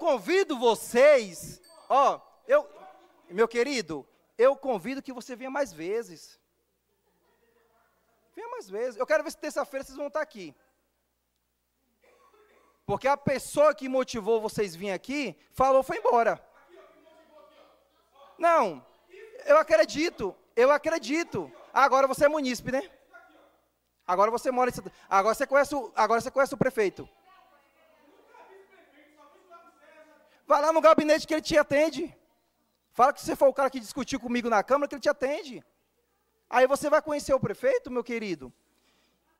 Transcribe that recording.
convido vocês, ó, eu, meu querido, eu convido que você venha mais vezes. Venha mais vezes. Eu quero ver se terça-feira vocês vão estar aqui. Porque a pessoa que motivou vocês vir aqui, falou, foi embora. Não, eu acredito, eu acredito. Agora você é munícipe, né? Agora você mora em... Agora você conhece o, agora você conhece o prefeito. Vai lá no gabinete que ele te atende. Fala que você foi o cara que discutiu comigo na Câmara, que ele te atende. Aí você vai conhecer o prefeito, meu querido.